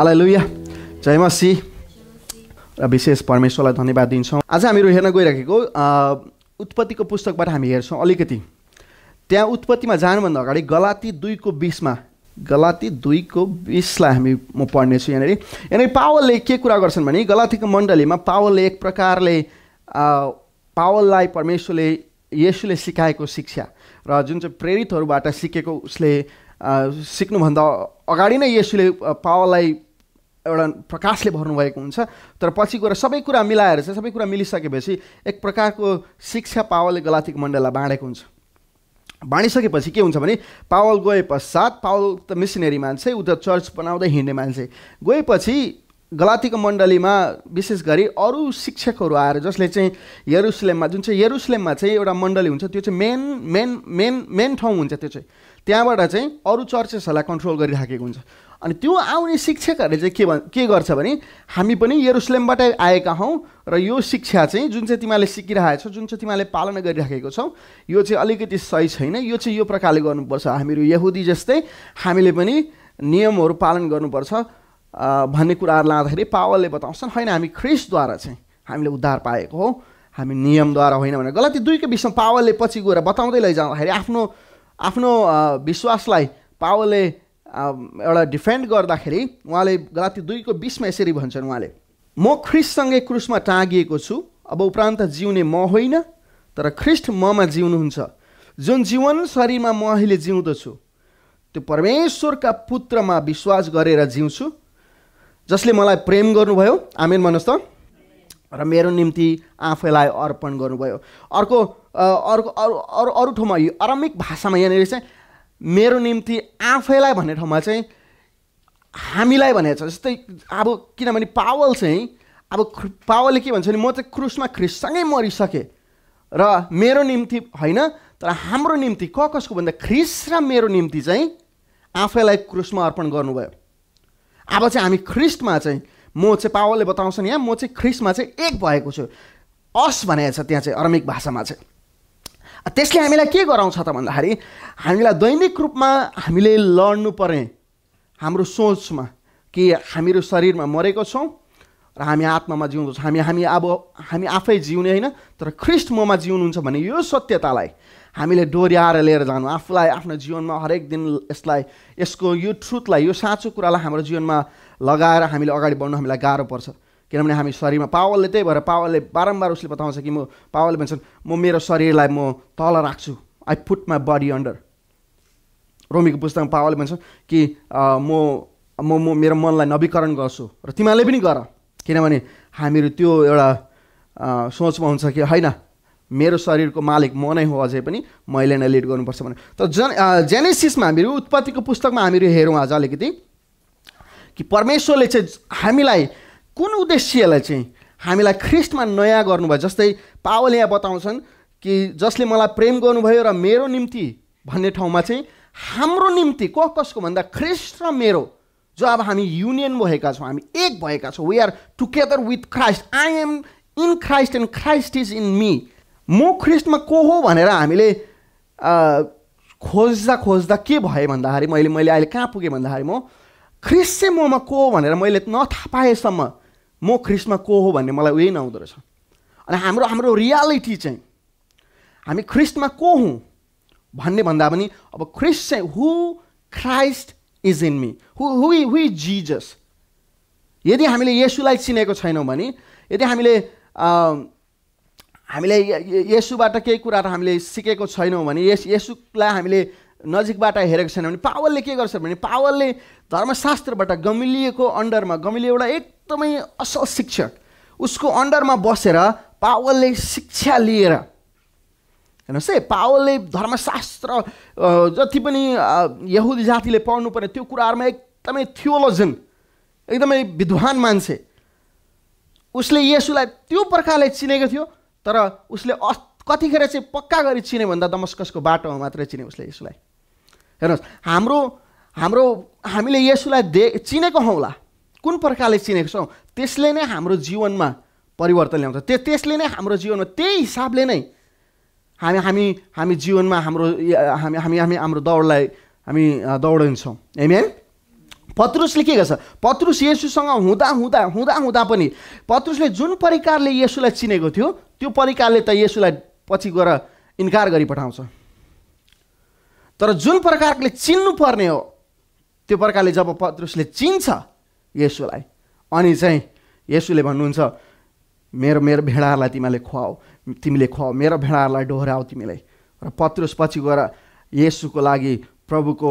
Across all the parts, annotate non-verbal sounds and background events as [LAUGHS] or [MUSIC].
हालेलुया मसी र विशेष परमेश्वरलाई धन्यवाद दिन्छौँ आज हामीहरू हेर्न गइराखेको उत्पत्तिको पुस्तकबाट हामी हेर्छौँ अलिकति त्यहाँ उत्पत्तिमा जानुभन्दा अगाडि गलाती दुईको बिसमा गलाती दुईको बिसलाई हामी म पढ्नेछु यहाँनिर यहाँनिर पावलले के कुरा गर्छन् भने गलातीको मण्डलीमा पावलले एक प्रकारले पावललाई परमेश्वरले यसुले सिकाएको शिक्षा र जुन चाहिँ प्रेरितहरूबाट सिकेको उसले सिक्नुभन्दा अगाडि नै यसुले पावललाई एउटा प्रकाशले भर्नुभएको हुन्छ तर पछि गएर सबै कुरा मिलाएर चाहिँ सबै कुरा मिलिसकेपछि एक प्रकारको शिक्षा पावलले गलातिक मण्डललाई बाँडेको हुन्छ बाँडिसकेपछि के हुन्छ भने पावल गए पश्चात पावल त मिसिनेरी मान्छे ऊ त चर्च बनाउँदै हिँड्ने मान्छे गएपछि गलातिको मण्डलीमा विशेष गरी अरू शिक्षकहरू आएर जसले चाहिँ यरुसलेममा जुन चाहिँ यरुसलेममा चाहिँ एउटा मण्डली हुन्छ त्यो चाहिँ मेन मेन मेन मेन ठाउँ हुन्छ त्यो चाहिँ त्यहाँबाट चाहिँ अरू चर्चेसहरूलाई कन्ट्रोल गरिराखेको हुन्छ अनि त्यो आउने शिक्षकहरूले चाहिँ के भन् के गर्छ भने हामी पनि यरुसलेमबाटै आएका हौँ र यो शिक्षा चाहिँ जुन चाहिँ तिमीहरूले सिकिरहेको छौ जुन चाहिँ तिमीहरूले पालन गरिराखेको छौ यो चाहिँ अलिकति सही छैन यो चाहिँ यो प्रकारले गर्नुपर्छ हामीहरू यहुदी जस्तै हामीले पनि नियमहरू पालन गर्नुपर्छ भन्ने कुराहरू लाँदाखेरि पावलले बताउँछन् होइन हामी ख्रिसद्वारा चाहिँ हामीले उद्धार पाएको हो हामी नियमद्वारा होइन भने गलती दुईको बिचमा पावलले पछि गएर बताउँदै लैजाउँदाखेरि आफ्नो आफ्नो विश्वासलाई पावलले एउटा डिफेन्ड गर्दाखेरि उहाँले गलाती दुईको बिसमा यसरी भन्छन् उहाँले म ख्रिस्टसँगै क्रुसमा टाँगिएको छु अब उपरान्त जिउने म होइन तर ख्रिस्ट ममा जिउनुहुन्छ जुन जीवन शरीरमा म अहिले जिउँदछु त्यो परमेश्वरका पुत्रमा विश्वास गरेर जिउँछु जसले मलाई प्रेम गर्नुभयो आमेन भन्नुहोस् त र मेरो निम्ति आफैलाई अर्पण गर्नुभयो अर्को अर्को अरू अरू अरू ठाउँमा यो अरमिक भाषामा यहाँनिर चाहिँ मेरो निम्ति आफैलाई भन्ने ठाउँमा चाहिँ हामीलाई भनेको छ जस्तै अब किनभने पावल चाहिँ अब पावलले के भन्छ भने म चाहिँ क्रुसमा ख्रिससँगै मरिसकेँ र मेरो निम्ति होइन तर हाम्रो निम्ति क कसको भन्दा ख्रिस र मेरो निम्ति चाहिँ आफैलाई क्रुसमा अर्पण गर्नुभयो अब चाहिँ हामी ख्रिस्टमा चाहिँ म चाहिँ पावलले बताउँछन् यहाँ म चाहिँ ख्रिसमा चाहिँ एक भएको छु अस भनेको छ त्यहाँ चाहिँ अरमिक भाषामा चाहिँ त्यसले हामीलाई के गराउँछ त भन्दाखेरि हामीलाई दैनिक रूपमा हामीले लड्नु पर्ने हाम्रो सोचमा कि हामीहरू शरीरमा मरेको छौँ र हामी आत्मामा जिउँदो हामी हामी अब हामी आफै जिउने होइन तर ख्रिस्ट ममा जिउनुहुन्छ भने यो सत्यतालाई हामीले डोर्याएर लिएर जानु आफूलाई आफ्नो जीवनमा हरेक दिन यसलाई यसको यो ट्रुथलाई यो साँचो कुरालाई हाम्रो जीवनमा लगाएर हामीले अगाडि बढ्नु हामीलाई गाह्रो पर्छ किनभने हामी शरीरमा पावलले त्यही भएर पावलले बारम्बार उसले बताउँछ कि म पावलले भन्छन् म मेरो शरीरलाई म तल राख्छु I put my body under रोमीको पुस्तकमा पावलले भन्छन् कि म म म मेरो मनलाई नवीकरण गर्छु र तिमीहरूले पनि गर किनभने हामीहरू त्यो एउटा सोचमा हुन्छ कि होइन मेरो शरीरको मालिक म नै हो अझै पनि मैले नै लिड गर्नुपर्छ भने तर जेनेसिसमा हामीहरू उत्पत्तिको पुस्तकमा हामीहरू हेरौँ आज अलिकति कि परमेश्वरले चाहिँ हामीलाई कुन उद्देश्यलाई चाहिँ हामीलाई ख्रिस्टमा नयाँ गर्नुभयो जस्तै पावलले यहाँ बताउँछन् कि जसले मलाई प्रेम गर्नुभयो र मेरो निम्ति भन्ने ठाउँमा चाहिँ हाम्रो निम्ति को कसको भन्दा ख्रिस्ट र मेरो जो अब हामी युनियन भएका छौँ हामी एक भएका छौँ we are together with Christ I am in Christ and Christ is in me म ख्रिस्टमा को हो भनेर हामीले खोज्दा खोज्दा के भए भन्दाखेरि मैले मैले अहिले कहाँ पुगेँ भन्दाखेरि म ख्रिस चाहिँ ममा को हो भनेर मैले नथा पाएसम्म म ख्रिस्टमा को हो भन्ने मलाई उयो नहुँदो रहेछ अनि हाम्रो हाम्रो रियालिटी चाहिँ हामी ख्रिस्टमा को हौँ भन्ने भन्दा पनि अब ख्रिस्ट चाहिँ who Christ is in me who who who is Jesus यदि हामीले येसुलाई चिनेको छैनौँ भने यदि हामीले हामीले येसुबाट केही कुराहरू हामीले सिकेको छैनौँ भने यस येसुलाई हामीले नजिकबाट हेरेको छैन भने पावलले के गर्छ भने पावलले धर्मशास्त्रबाट गमिलिएको अन्डरमा गमिलिए एउटा एकदमै असल शिक्षक उसको अन्डरमा बसेर पावलले शिक्षा लिएर हेर्नुहोस् है पावलले धर्मशास्त्र जति पनि यहुदी जातिले पढ्नु पर्ने त्यो कुराहरूमा एकदमै थियोलोजन एकदमै विद्वान मान्छे उसले यसुलाई त्यो प्रकारले चिनेको थियो तर उसले कतिखेर चाहिँ पक्का गरी चिने भन्दा दमस्कसको बाटोमा मात्रै चिने उसले यसुलाई हेर्नुहोस् हाम्रो हाम्रो हामीले यसोलाई दे चिनेको हौला कुन प्रकारले चिनेको छौँ त्यसले नै हाम्रो जीवनमा परिवर्तन ल्याउँछ त्यो त्यसले नै हाम्रो जीवनमा त्यही हिसाबले नै हामी हामी हामी जीवनमा हाम्रो हामी हामी हामी हाम्रो दौडलाई हामी दौडिन्छौँ एमएन पत्रुसले के गर्छ पत्रुस येसुसँग हुँदा हुँदा हुँदा हुँदा पनि पत्रुसले जुन प्रकारले येसुलाई चिनेको थियो त्यो परिकारले त येसुलाई पछि गएर इन्कार गरी पठाउँछ तर जुन प्रकारले चिन्नुपर्ने हो त्यो प्रकारले जब पत्रुसले चिन्छ यसुलाई अनि चाहिँ यसुले भन्नुहुन्छ मेरो मेरो भेडाहरूलाई तिमीले खुवाऊ तिमीले खुवाऊ मेरो भेडाहरूलाई डोहोऱ्याऊ तिमीले र पत्रुस पछि गएर यसुको लागि प्रभुको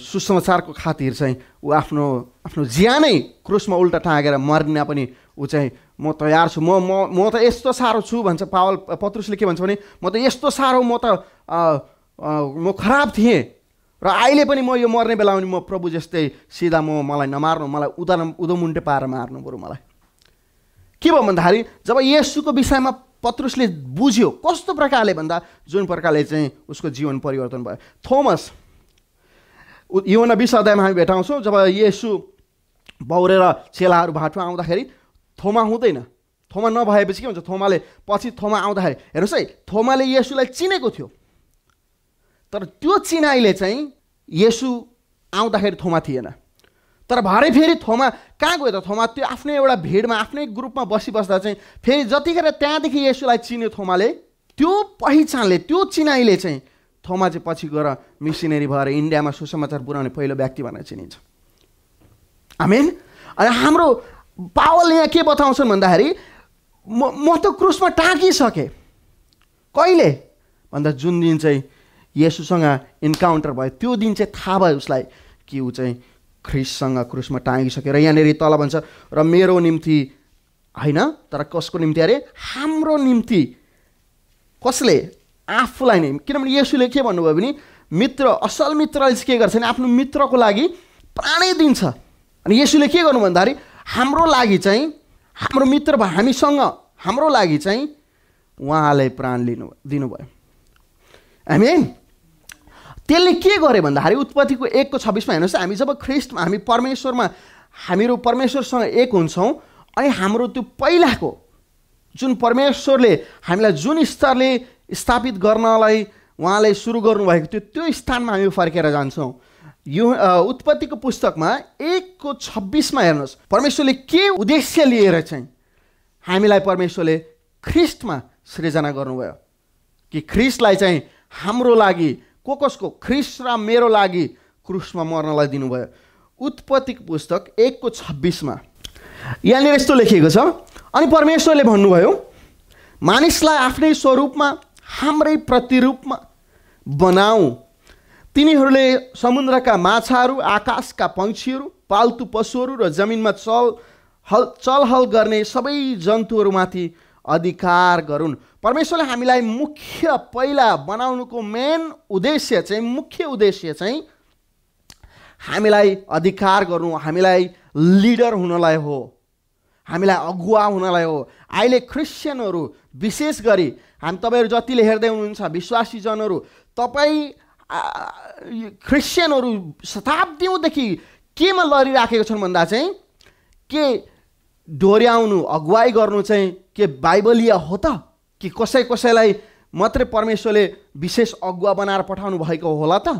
सुसमाचारको खातिर चाहिँ ऊ आफ्नो आफ्नो ज्यानै क्रुसमा उल्टा टाँगेर मर्न पनि ऊ चाहिँ म तयार छु म म त यस्तो साह्रो छु भन्छ पावल पत्रुसले के भन्छ भने म त यस्तो साह्रो म त म खराब थिएँ र अहिले पनि म यो मर्ने बेलामा पनि म प्रभु जस्तै सिधा म मलाई नमार्नु मलाई उदा उदमुन्टे पाएर मार्नु बरु मलाई के भयो भन्दाखेरि जब यसुको विषयमा पत्रुसले बुझ्यो कस्तो प्रकारले भन्दा जुन प्रकारले चाहिँ उसको जीवन परिवर्तन भयो थोमस योना बिस अध्यायमा हामी भेटाउँछौँ जब यसु बौरेर चेलाहरू भाटो आउँदाखेरि थोमा हुँदैन थोमा नभएपछि के हुन्छ थोमाले पछि थोमा आउँदाखेरि हेर्नुहोस् है थोमाले यसुलाई चिनेको थियो तर त्यो चिनाइले चाहिँ यसु आउँदाखेरि थोमा थिएन तर भरे फेरि थोमा कहाँ गयो त थोमा त्यो आफ्नै एउटा भिडमा आफ्नै ग्रुपमा बसिबस्दा चाहिँ फेरि जतिखेर त्यहाँदेखि यसुलाई चिन्यो थोमाले त्यो पहिचानले त्यो चिनाइले चाहिँ थोमा चाहिँ पछि गएर मिसिनेरी भएर इन्डियामा सुसमाचार पुर्याउने पहिलो व्यक्ति भनेर चिनिन्छ आमेन अनि हाम्रो पावल यहाँ के बताउँछन् भन्दाखेरि म म त क्रुसमा टाँकिसकेँ कहिले भन्दा जुन दिन चाहिँ यसुसँग इन्काउन्टर भयो त्यो दिन चाहिँ थाहा भयो उसलाई कि ऊ चाहिँ ख्रिससँग क्रुसमा टाँगिसकेर यहाँनिर तल भन्छ र मेरो निम्ति होइन तर कसको निम्ति अरे हाम्रो निम्ति कसले आफूलाई नै किनभने यसुले के भन्नुभयो भने मित्र असल मित्रले चाहिँ के गर्छ भने आफ्नो मित्रको लागि प्राणै दिन्छ अनि यसुले के गर्नु भन्दाखेरि हाम्रो लागि चाहिँ हाम्रो मित्र भयो हामीसँग हाम्रो लागि चाहिँ उहाँले प्राण लिनु दिनुभयो हामी त्यसले के गर्यो भन्दाखेरि उत्पत्तिको एकको छब्बिसमा हेर्नुहोस् हामी जब ख्रिस्ट हामी परमेश्वरमा हामीहरू परमेश्वरसँग एक हुन्छौँ अनि हाम्रो त्यो पहिलाको जुन परमेश्वरले हामीलाई जुन स्तरले स्थापित गर्नलाई उहाँले सुरु गर्नुभएको थियो त्यो स्थानमा हामी फर्केर जान्छौँ यो उत्पत्तिको पुस्तकमा एकको छब्बिसमा हेर्नुहोस् परमेश्वरले के उद्देश्य लिएर चाहिँ हामीलाई परमेश्वरले ख्रिस्टमा सृजना गर्नुभयो कि ख्रिस्टलाई चाहिँ हाम्रो लागि को कसको ख्रिस र मेरो लागि क्रुसमा मर्नलाई दिनुभयो उत्पत्ति पुस्तक एकको छब्बिसमा यहाँनिर यस्तो लेखिएको छ अनि परमेश्वरले भन्नुभयो मानिसलाई आफ्नै स्वरूपमा हाम्रै प्रतिरूपमा बनाऊ तिनीहरूले समुद्रका माछाहरू आकाशका पङ्क्षीहरू पाल्तु पशुहरू र जमिनमा चल हल चलहल गर्ने सबै जन्तुहरूमाथि अधिकार गरून् परमेश्वरले हामीलाई मुख्य पहिला बनाउनुको मेन उद्देश्य चाहिँ मुख्य उद्देश्य चाहिँ हामीलाई अधिकार गर्नु हामीलाई लिडर हुनलाई हो हामीलाई अगुवा हुनलाई हो अहिले क्रिस्चियनहरू विशेष गरी हामी तपाईँहरू जतिले हेर्दै हुनुहुन्छ विश्वासीजनहरू तपाईँ क्रिस्चियनहरू शताब्दीदेखि केमा लडिराखेको छन् भन्दा चाहिँ के डोर्याउनु अगुवाई गर्नु चाहिँ के बाइबलीय हो त कि कसै कसैलाई मात्रै परमेश्वरले विशेष अगुवा बनाएर पठाउनु भएको होला त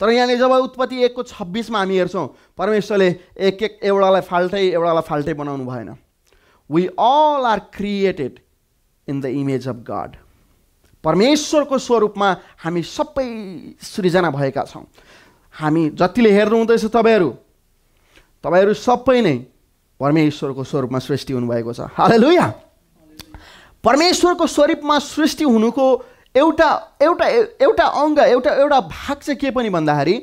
तर यहाँले जब उत्पत्ति एकको छब्बिसमा हामी हेर्छौँ परमेश्वरले एक एक एउटालाई फाल्टै एउटालाई फाल्टै बनाउनु भएन we all are created in the image of God परमेश्वरको स्वरूपमा हामी सबै सृजना भएका छौँ हामी जतिले हेर्नु हुँदैछ तपाईँहरू तपाईँहरू सबै नै परमेश्वरको स्वरूपमा सृष्टि हुनुभएको छ हालेलुया परमेश्वरको स्वरूपमा सृष्टि हुनुको एउटा एउटा एउटा अङ्ग एउटा एउटा भाग चाहिँ के पनि भन्दाखेरि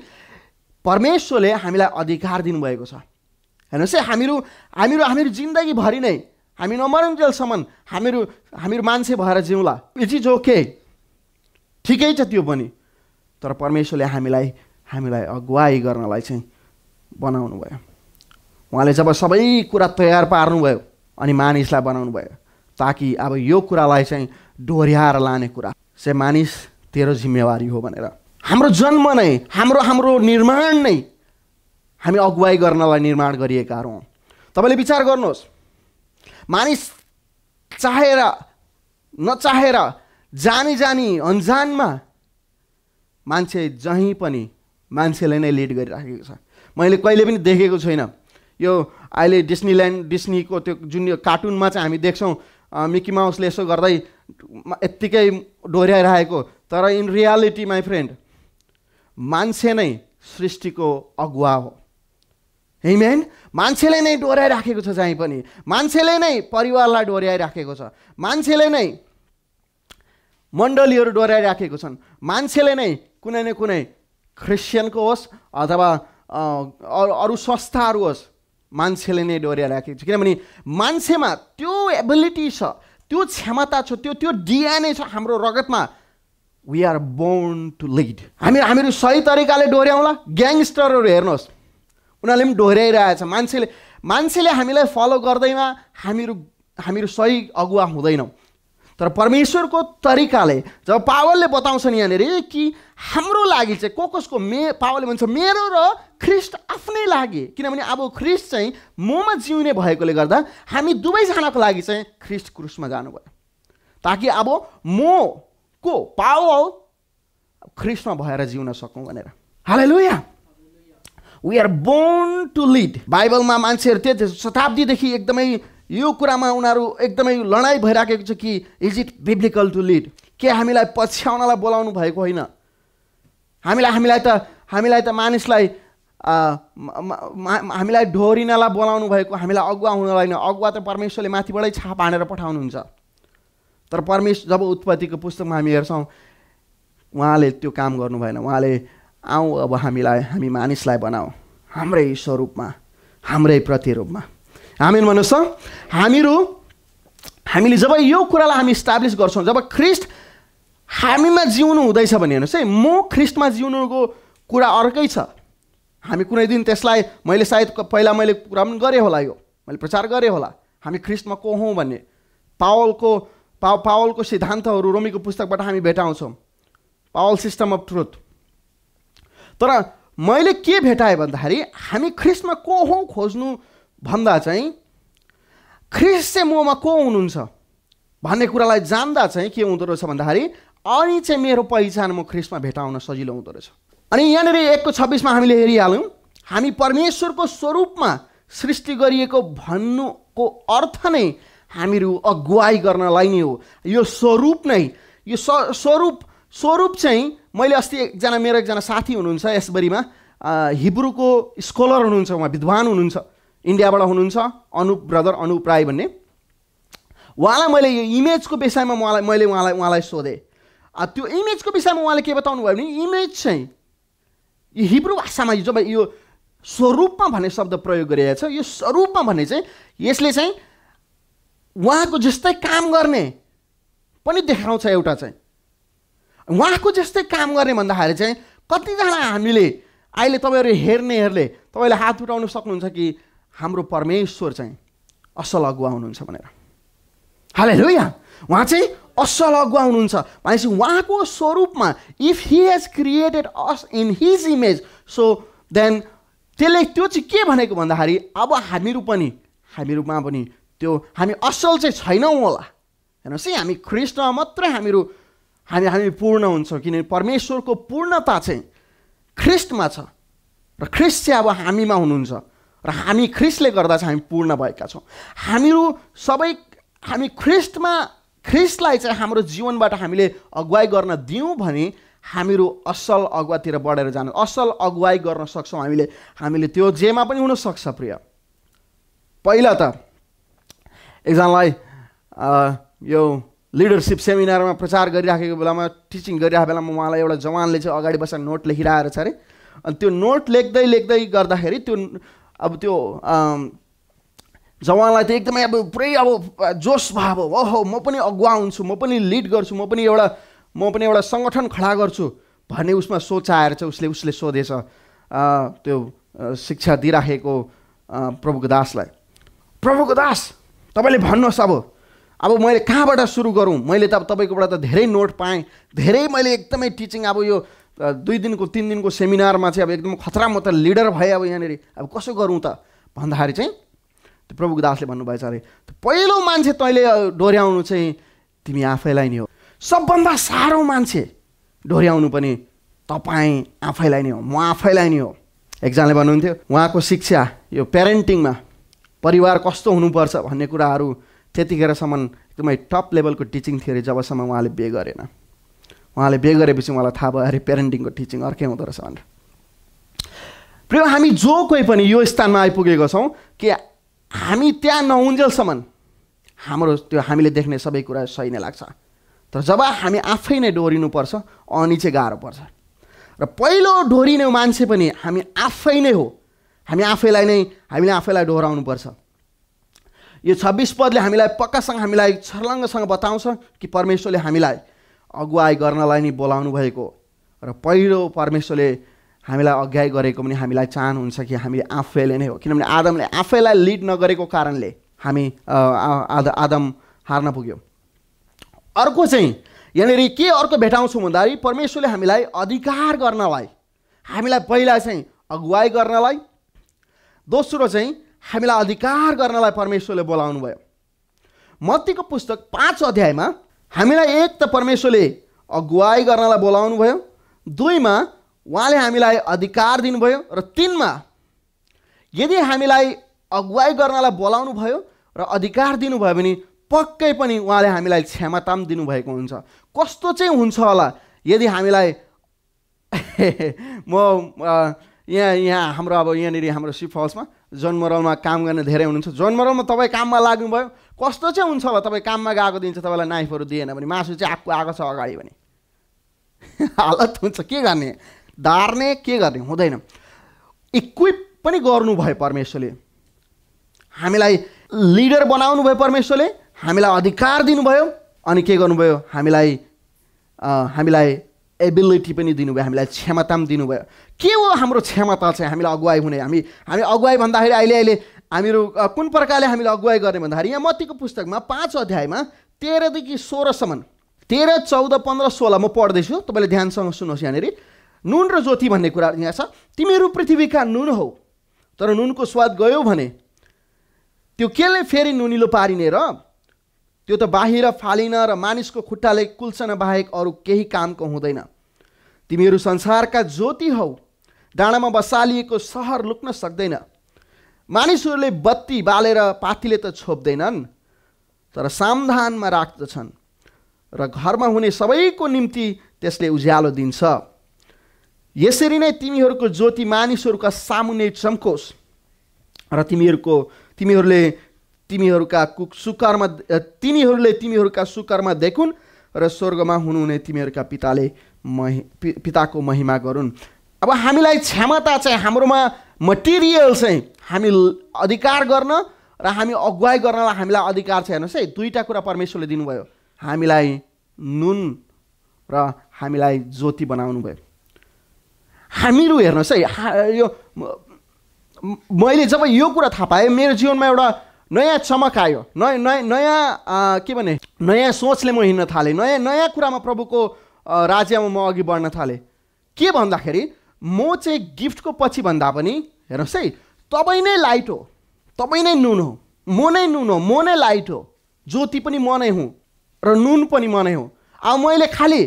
परमेश्वरले हामीलाई अधिकार दिनुभएको छ हेर्नुहोस् है हामीहरू हामीहरू हामीहरू जिन्दगीभरि नै हामी नमरन्जेलसम्म हामीहरू हामीहरू मान्छे भएर जिउँला इट इज ओके ठिकै छ त्यो पनि तर परमेश्वरले हामीलाई हामीलाई अगुवाई गर्नलाई चाहिँ बनाउनु भयो उहाँले जब सबै कुरा तयार पार्नुभयो अनि मानिसलाई बनाउनु भयो ताकि अब यो कुरालाई चाहिँ डोर्याएर लाने कुरा से मानिस तेरो जिम्मेवारी हो भनेर हाम्रो जन्म नै हाम्रो हाम्रो निर्माण नै हामी अगुवाई गर्नलाई निर्माण गरिएका हौँ तपाईँले विचार गर्नुहोस् मानिस चाहेर नचाहेर जानी जानी अन्जानमा मान्छे जहीँ पनि मान्छेले नै लिड गरिराखेको छ मैले कहिले पनि देखेको छुइनँ यो अहिले डिस्नील्यान्ड डिस्नीको त्यो जुन यो कार्टुनमा चाहिँ हामी देख्छौँ मिकी माउसले यसो गर्दै यत्तिकै डोर्याइरहेको तर इन रियालिटी माई फ्रेन्ड मान्छे नै सृष्टिको अगुवा हो हिमेन मान्छेले नै डोर्याइराखेको छ जहीँ पनि मान्छेले नै परिवारलाई डोर्याइराखेको छ मान्छेले नै मण्डलीहरू डोर्याइराखेको छन् मान्छेले नै कुनै न कुनै क्रिस्चियनको होस् अथवा अरू संस्थाहरू होस् मान्छेले नै डोर्या राखेको छ किनभने मान्छेमा त्यो एबिलिटी छ त्यो क्षमता छ त्यो त्यो डिएनए छ हाम्रो रगतमा we are born to lead हामी हामीहरू सही तरिकाले डोर्याउँला ग्याङस्टरहरू हेर्नुहोस् उनीहरूले पनि डोर्याइरहेछ मान्छेले मान्छेले हामीलाई फलो गर्दैमा हामीहरू हामीहरू सही अगुवा हुँदैनौँ तर परमेश्वरको तरिकाले जब पावलले बताउँछन् यहाँनिर कि हाम्रो लागि चाहिँ को कसको मे पावलले भन्छ मेरो र ख्रिस्ट आफ्नै लागि किनभने अब ख्रिस्ट चाहिँ ममा जिउने भएकोले गर्दा हामी दुवैजनाको लागि चाहिँ ख्रिस्ट क्रुसमा जानुभयो ताकि अब म को पावल ख्रिस्टमा भएर जिउन सकौँ भनेर हालै यहाँ we are born to lead बाइबलमा मान्छेहरू त्यो शताब्दीदेखि एकदमै यो कुरामा उनीहरू एकदमै लडाइँ भइराखेको छ कि is it biblical to lead के हामीलाई पछ्याउनलाई बोलाउनु भएको होइन हामीलाई हामीलाई त हामीलाई त मानिसलाई हामीलाई ढोरिनलाई बोलाउनु भएको हामीलाई अगुवा हुनलाई होइन अगुवा त परमेश्वरले माथिबाटै छाप हानेर पठाउनुहुन्छ तर परमेश्वर जब उत्पत्तिको पुस्तकमा हामी हेर्छौँ उहाँले त्यो काम गर्नु भएन उहाँले आऊ अब हामीलाई हामी मानिसलाई बनाऊ हाम्रै स्वरूपमा हाम्रै प्रतिरूपमा हामी भन्नुहोस् त हामीहरू हामीले जब यो कुरालाई हामी इस्टाब्लिस गर्छौँ जब ख्रिस्ट हामीमा जिउनु हुँदैछ भने हेर्नुहोस् है म ख्रिस्टमा जिउनुको कुरा अर्कै छ हामी कुनै दिन त्यसलाई मैले सायद पहिला मैले कुरा पनि गरेँ होला यो मैले प्रचार गरेँ होला हामी ख्रिस्टमा को हौँ भन्ने पावलको पा पावलको सिद्धान्तहरू रोमीको पुस्तकबाट हामी भेटाउँछौँ पावल सिस्टम अफ ट्रुथ तर मैले के भेटाएँ भन्दाखेरि हामी ख्रिस्टमा को हौँ खोज्नु भन्दा चाहिँ ख्रिस चाहिँ ममा को हुनुहुन्छ भन्ने कुरालाई जान्दा चाहिँ के हुँदो रहेछ भन्दाखेरि अनि चाहिँ मेरो पहिचान म ख्रिस्टमा भेटाउन सजिलो हुँदो रहेछ अनि यहाँनिर एकको छब्बिसमा हामीले हेरिहाल्यौँ हामी परमेश्वरको स्वरूपमा सृष्टि गरिएको भन्नुको अर्थ नै हामीहरू अगुवाई गर्नलाई नै हो यो स्वरूप नै यो स स्वरूप स्वरूप चाहिँ मैले अस्ति एकजना मेरो एकजना साथी हुनुहुन्छ यसभरिमा हिब्रूको स्कोलर हुनुहुन्छ उहाँ विद्वान हुनुहुन्छ इन्डियाबाट हुनुहुन्छ अनुप ब्रदर अनुप राई भन्ने उहाँलाई मैले यो इमेजको विषयमा उहाँलाई मैले उहाँलाई उहाँलाई सोधेँ त्यो इमेजको विषयमा उहाँले के बताउनु भयो भने इमेज चाहिँ यो हिब्रो भाषामा जब यो स्वरूपमा भन्ने शब्द प्रयोग गरिरहेको छ यो स्वरूपमा भन्ने चाहिँ यसले चाहिँ उहाँको जस्तै काम गर्ने पनि देखाउँछ एउटा चाहिँ उहाँको जस्तै काम गर्ने भन्दाखेरि चाहिँ कतिजना हामीले अहिले तपाईँहरू हेर्नेहरूले तपाईँले हात उठाउन सक्नुहुन्छ कि हाम्रो परमेश्वर चाहिँ असल अगुवा हुनुहुन्छ भनेर हालै लु यहाँ उहाँ चाहिँ असल अगुवा हुनुहुन्छ भनेपछि उहाँको स्वरूपमा if he has created us in his image so then त्यसले त्यो चाहिँ के भनेको भन्दाखेरि अब हामीहरू पनि हामीहरूमा पनि त्यो हामी असल चाहिँ छैनौँ होला हेर्नुहोस् है हामी ख्रिस्टमा मात्रै हामीहरू हामी हामी पूर्ण हुन्छौँ किनभने परमेश्वरको पूर्णता चाहिँ ख्रिस्टमा छ र ख्रिस्ट चाहिँ अब हामीमा हुनुहुन्छ र हामी ख्रिस्टले गर्दा चाहिँ हामी पूर्ण भएका छौँ हामीहरू सबै हामी ख्रिस्टमा ख्रिस्टलाई चाहिँ हाम्रो जीवनबाट हामीले अगुवाई गर्न दियौँ भने हामीहरू असल अगुवातिर बढेर जानु असल अगुवाई गर्न सक्छौँ हामीले हामीले त्यो जेमा पनि हुनसक्छ प्रिय पहिला त एकजनालाई यो लिडरसिप सेमिनारमा प्रचार गरिराखेको बेलामा टिचिङ गरिरहेको बेलामा उहाँलाई एउटा जवानले चाहिँ अगाडि बसेर नोट लेखिरहेको छ अरे अनि त्यो नोट लेख्दै लेख्दै गर्दाखेरि त्यो अब त्यो जवानलाई त एकदमै अब पुरै अब जोस भयो अब ओहो म पनि अगुवा हुन्छु म पनि लिड गर्छु म पनि एउटा म पनि एउटा सङ्गठन खडा गर्छु भन्ने उसमा सोच आएर चाहिँ उसले उसले सोधेछ त्यो शिक्षा दिइराखेको प्रभुको दासलाई प्रभुको दास तपाईँले भन्नुहोस् अब अब मैले कहाँबाट सुरु गरौँ मैले त अब तपाईँकोबाट त धेरै नोट पाएँ धेरै मैले एकदमै टिचिङ अब यो दुई दिनको तिन दिनको सेमिनारमा चाहिँ अब एकदम खतरा म त लिडर भएँ अब यहाँनिर अब कसो गरौँ त भन्दाखेरि चाहिँ त्यो प्रभु दासले भन्नुभएछ अरे पहिलो मान्छे तैँले डोर्याउनु चाहिँ तिमी आफैलाई नै हो सबभन्दा साह्रो मान्छे डोर्याउनु पनि तपाईँ आफैलाई नै हो म आफैलाई नै हो एकजनाले भन्नुहुन्थ्यो उहाँको शिक्षा यो प्यारेन्टिङमा परिवार कस्तो हुनुपर्छ भन्ने कुराहरू त्यतिखेरसम्म एकदमै टप लेभलको टिचिङ थियो अरे जबसम्म उहाँले बे गरेन उहाँले बिहे गरेपछि उहाँलाई थाहा भयो अरे प्यारेन्टिङको टिचिङ अर्कै हुँदो रहेछ भनेर प्रिय हामी जो कोही पनि यो स्थानमा आइपुगेको छौँ कि हामी त्यहाँ नहुन्जेलसम्म हाम्रो त्यो हामीले देख्ने सबै कुरा सही नै लाग्छ तर जब हामी आफै नै डोरिनुपर्छ अनि चाहिँ गाह्रो पर्छ र पहिलो डोरिने मान्छे पनि हामी आफै नै हो हामी आफैलाई नै हामीले आफैलाई पर्छ यो छब्बिस पदले हामीलाई पक्कासँग हामीलाई छर्लङ्गसँग बताउँछ कि परमेश्वरले हामीलाई अगुवाई गर्नलाई नै बोलाउनु भएको र पहिलो परमेश्वरले हामीलाई अगुवाई गरेको पनि हामीलाई चाहनुहुन्छ कि हामीले आफैले नै हो किनभने आदमले आफैलाई लिड नगरेको कारणले हामी आद आदम हार्न पुग्यो अर्को चाहिँ यहाँनिर के अर्को भेटाउँछौँ भन्दाखेरि परमेश्वरले हामीलाई अधिकार गर्नलाई हामीलाई पहिला चाहिँ अगुवाई गर्नलाई दोस्रो चाहिँ हामीलाई अधिकार गर्नलाई परमेश्वरले बोलाउनु भयो मत्तीको पुस्तक पाँच अध्यायमा हामीलाई एक त परमेश्वरले अगुवाई गर्नलाई बोलाउनु भयो दुईमा उहाँले हामीलाई अधिकार दिनुभयो र तिनमा यदि हामीलाई अगुवाई गर्नलाई बोलाउनु भयो र अधिकार दिनुभयो भने पक्कै पनि उहाँले हामीलाई क्षमता पनि दिनुभएको हुन्छ कस्तो चाहिँ हुन्छ होला यदि हामीलाई [LAUGHS] म यहाँ यहाँ हाम्रो अब यहाँनिर हाम्रो सिफल्समा जनमरलमा काम गर्ने धेरै हुनुहुन्छ जनमरलमा तपाईँ काममा लाग्नुभयो कस्तो चाहिँ हुन्छ होला तपाईँ काममा गएको दिन चाहिँ तपाईँलाई नाइफहरू दिएन भने मासु चाहिँ आएको आएको छ अगाडि भने [LAUGHS] हालत हुन्छ के गर्ने धार्ने के गर्ने हुँदैन इक्विप पनि गर्नुभयो परमेश्वरले हामीलाई लिडर बनाउनु भयो परमेश्वरले हामीलाई अधिकार दिनुभयो अनि के गर्नुभयो हामीलाई हामीलाई एबिलिटी पनि दिनुभयो हामीलाई क्षमता पनि दिनुभयो के हो हाम्रो क्षमता चाहिँ हामीलाई अगुवाई हुने हामी हामी अगुवाई भन्दाखेरि अहिले अहिले हामीहरू कुन प्रकारले हामीले अगुवाई गर्ने भन्दाखेरि यहाँ मतीको पुस्तकमा पाँच अध्यायमा तेह्रदेखि सोह्रसम्म तेह्र चौध पन्ध्र सोह्र म पढ्दैछु तपाईँले ध्यानसँग सुन्नुहोस् यहाँनिर नुन र ज्योति भन्ने कुरा यहाँ छ तिमीहरू पृथ्वीका नुन हौ तर नुनको स्वाद गयो भने त्यो केले फेरि नुनिलो पारिने र त्यो त बाहिर फालिन र मानिसको खुट्टाले कुल्सन बाहेक अरू केही कामको हुँदैन तिमीहरू संसारका ज्योति हौ डाँडामा बसालिएको सहर लुक्न सक्दैन मानिसहरूले बत्ती बालेर पाथीले त छोप्दैनन् तर सामधानमा राख्दछन् र घरमा हुने सबैको निम्ति त्यसले उज्यालो दिन्छ यसरी नै तिमीहरूको ज्योति मानिसहरूका सामुन्ने चम्कोस् र तिमीहरूको तिमीहरूले तिमीहरूका सुकर्म तिनीहरूले तिमीहरूका सुकर्म देखुन् र स्वर्गमा हुनुहुने तिमीहरूका पिताले महि पिताको महिमा गरून् अब हामीलाई क्षमता चाहिँ हाम्रोमा मटेरियल चाहिँ हामी अधिकार गर्न र हामी अगुवाई गर्नलाई हामीलाई अधिकार छ हेर्नुहोस् है दुईवटा कुरा परमेश्वरले दिनुभयो हामीलाई नुन र हामीलाई ज्योति बनाउनु भयो हामीहरू हेर्नुहोस् है यो मैले जब यो कुरा थाहा पाएँ मेरो जीवनमा एउटा नयाँ चमक आयो नयाँ नयाँ नयाँ के भने नयाँ सोचले म हिँड्न थालेँ नयाँ नयाँ कुरामा प्रभुको राज्यमा म अघि बढ्न थालेँ के भन्दाखेरि म चाहिँ गिफ्टको पछि भन्दा पनि हेर्नुहोस् है तपाईँ नै लाइट हो तपाईँ नै नुन हो म नै नुन हो म नै लाइट हो ज्योति पनि म नै हुँ र नुन पनि म नै हुँ अब मैले खालि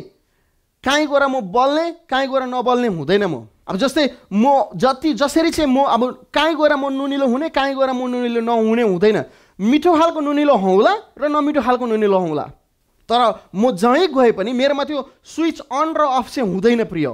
काहीँ गएर म बल्ने काहीँ गएर नबल्ने हुँदैन म अब जस्तै म जति जसरी चाहिँ म अब काहीँ गएर म नुनिलो हुने काहीँ गएर म नुनिलो नहुने हुँदैन मिठो खालको नुनिलो हौला र नमिठो खालको नुनिलो हौला तर म जहीँ गए पनि मेरोमा त्यो स्विच अन र अफ चाहिँ हुँदैन प्रिय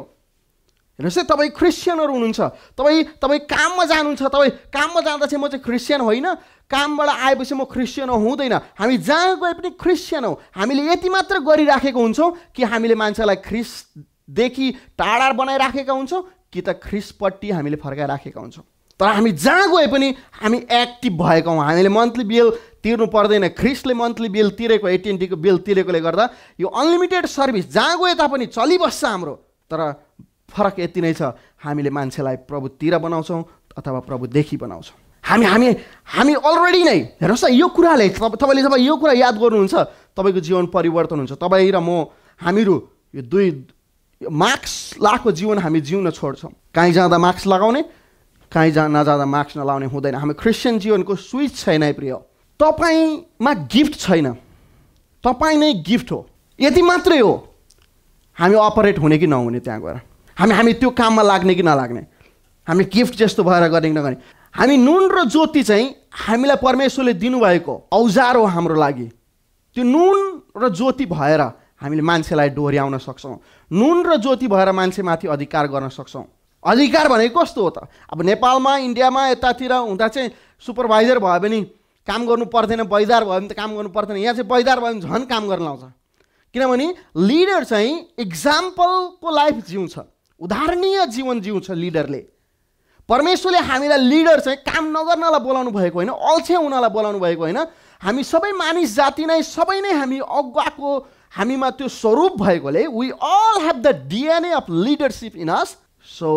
हेर्नुहोस् है तपाईँ क्रिस्चियनहरू हुनुहुन्छ तपाईँ तपाईँ काममा जानुहुन्छ तपाईँ काममा जाँदा चाहिँ म चाहिँ क्रिस्चियन होइन कामबाट आएपछि म क्रिस्चियन हुँदैन हामी जहाँ गए पनि क्रिस्चियन हौँ हामीले यति मात्र गरिराखेको हुन्छौँ कि हामीले मान्छेलाई ख्रिसदेखि टाढा बनाइराखेका हुन्छौँ कि त ख्रिसपट्टि हामीले फर्काइराखेका हुन्छौँ तर हामी जहाँ गए पनि हामी एक्टिभ भएका हौँ हामीले मन्थली बिल तिर्नु पर्दैन ख्रिसले मन्थली बिल तिरेको एटिएनटीको बिल तिरेकोले गर्दा यो अनलिमिटेड सर्भिस जहाँ गए तापनि चलिबस्छ हाम्रो तर फरक यति नै छ हामीले मान्छेलाई प्रभुतिर बनाउँछौँ अथवा प्रभुदेखि बनाउँछौँ हामी हामी हामी अलरेडी नै हेर्नुहोस् न यो कुराले तपाईँले जब यो कुरा याद गर्नुहुन्छ तपाईँको जीवन परिवर्तन हुन्छ तपाईँ र म हामीहरू यो दुई मार्क्स लाएको जीवन हामी जिउन छोड्छौँ कहीँ जाँदा मार्क्स लगाउने काहीँ जा नजाँदा मार्क्स नलाउने हुँदैन हामी क्रिस्चियन जीवनको स्विच छैन है प्रिय तपाईँमा गिफ्ट छैन तपाईँ नै गिफ्ट हो यति मात्रै हो हामी अपरेट हुने कि नहुने त्यहाँ गएर हामी हामी त्यो काममा लाग्ने कि नलाग्ने हामी गिफ्ट जस्तो भएर गर्ने कि नगर्ने हामी नुन र ज्योति चाहिँ हामीलाई परमेश्वरले दिनुभएको औजार हो हाम्रो लागि त्यो नुन र ज्योति भएर हामीले मान्छेलाई डोर्याउन सक्छौँ नुन र ज्योति भएर मान्छेमाथि अधिकार गर्न सक्छौँ अधिकार भनेको कस्तो हो त अब नेपालमा इन्डियामा यतातिर हुँदा चाहिँ सुपरभाइजर भयो भने काम गर्नु पर्दैन बैदार भयो भने त काम गर्नु पर्दैन यहाँ चाहिँ बैदार भयो भने झन् काम गर्न लाउँछ किनभने लिडर चाहिँ इक्जाम्पलको लाइफ जिउँछ उदाहरणीय जीवन जिउँछ लिडरले परमेश्वरले हामीलाई लिडर चाहिँ काम नगर्नलाई बोलाउनु भएको होइन अल्छे हुनलाई बोलाउनु भएको होइन हामी सबै मानिस जाति नै सबै नै हामी अगुवाको हामीमा त्यो स्वरूप भएकोले we all have the DNA of leadership in us so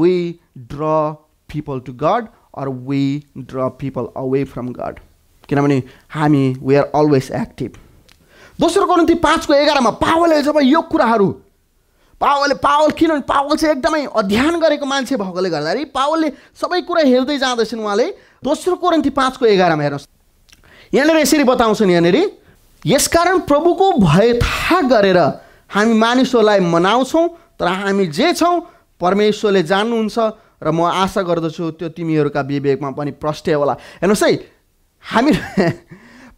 we draw people to God or we draw people away from God किनभने हामी वी आर अलवेज एक्टिभ दोस्रो ती पाँचको एघारमा पावलले जब यो कुराहरू पावलले पावल किनभने पावल चाहिँ एकदमै अध्ययन गरेको मान्छे भएकोले गर्दाखेरि पावलले सबै कुरा हेर्दै जाँदैछन् उहाँले दोस्रो कोरन्ती पाँचको एघारमा हेर्नुहोस् यहाँनिर यसरी बताउँछन् यहाँनिर यसकारण प्रभुको भय थाहा गरेर हामी मानिसहरूलाई मनाउँछौँ तर हामी जे छौँ परमेश्वरले जान्नुहुन्छ र म आशा गर्दछु त्यो तिमीहरूका विवेकमा पनि प्रष्ट होला हेर्नुहोस् है हामी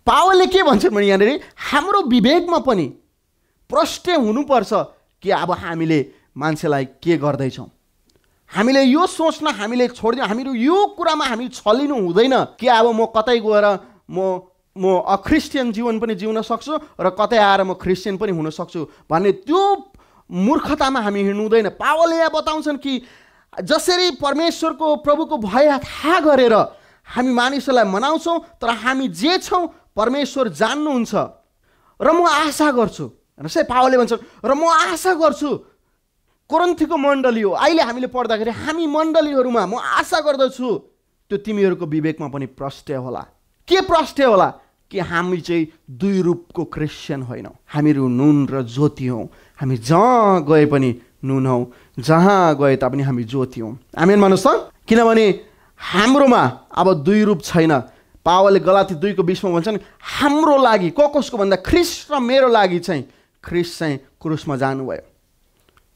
[LAUGHS] पावलले के भन्छन् भने यहाँनिर हाम्रो विवेकमा पनि प्रष्ट हुनुपर्छ कि अब हामीले मान्छेलाई के गर्दैछौँ हामीले यो सोच्न हामीले छोडिदिउँ हामीहरू यो कुरामा हामी छलिनु हुँदैन कि अब म कतै गएर म म अख्रिस्टियन जीवन पनि जिउन सक्छु र कतै आएर म क्रिस्चियन पनि हुन सक्छु भन्ने त्यो मूर्खतामा हामी हिँड्नु हुँदैन पावलले यहाँ बताउँछन् कि जसरी परमेश्वरको प्रभुको भय थाहा गरेर हामी मानिसहरूलाई मनाउँछौँ तर हामी जे छौँ परमेश्वर जान्नुहुन्छ र म आशा गर्छु हेर्नुहोस् है पावले भन्छ र म आशा गर्छु कोरन्थीको मण्डली हो अहिले हामीले पढ्दाखेरि हामी मण्डलीहरूमा म आशा गर्दछु त्यो तिमीहरूको विवेकमा पनि प्रष्ट होला के प्रष्ट होला कि हामी चाहिँ दुई रूपको क्रिस्चियन होइनौँ हामीहरू नुन र ज्योति हौ हामी जहाँ गए पनि नुन हौ जहाँ गए तापनि हामी ज्योति हौ हामी मान्नुहोस् त किनभने हाम्रोमा अब दुई रूप छैन पावाले गलाती दुईको बिचमा भन्छन् हाम्रो लागि को कसको भन्दा ख्रिस्ट र मेरो लागि चाहिँ ख्रिस चाहिँ क्रुसमा जानुभयो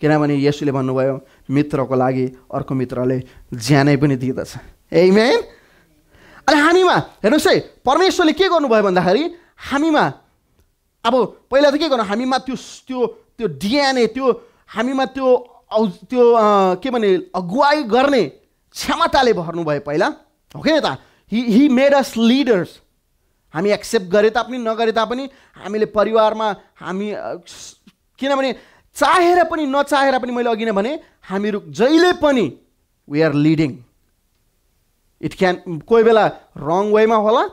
किनभने यसुले भन्नुभयो मित्रको लागि अर्को मित्रले ज्यानै पनि दिँदछ ए मेन अनि हामीमा हेर्नुहोस् है परमेश्वरले के गर्नुभयो भन्दाखेरि हामीमा अब पहिला त के गर्नु हामीमा त्यो त्यो त्यो डिएनए त्यो हामीमा त्यो त्यो के भने अगुवाई गर्ने क्षमताले भर्नुभयो पहिला हो कि त he he made us leaders हामी एक्सेप्ट गरे तापनि नगरे तापनि हामीले परिवारमा हामी किनभने चाहेर पनि नचाहेर पनि मैले अघि नै भने हामीहरू जहिले पनि we are leading it can कोही बेला रङ वेमा होला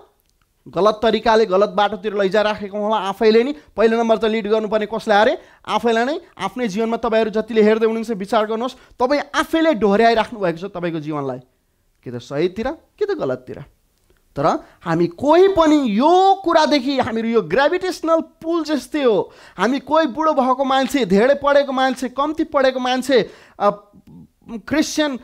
गलत तरिकाले गलत बाटोतिर लैजा राखेको होला आफैले नि पहिलो नम्बर त लिड गर्नुपर्ने कसलाई अरे आफैलाई नै आफ्नै जीवनमा तपाईँहरू जतिले हेर्दै हुनुहुन्छ विचार गर्नुहोस् तपाईँ आफैले डोहोऱ्याइराख्नु भएको छ तपाईँको जीवनलाई कि त सहीतिर कि त गलततिर तर हामी कोही पनि यो कुरादेखि हामीहरू यो ग्राभिटेसनल पुल जस्तै हो हामी कोही बुढो भएको मान्छे धेरै पढेको मान्छे कम्ती पढेको मान्छे क्रिस्चियन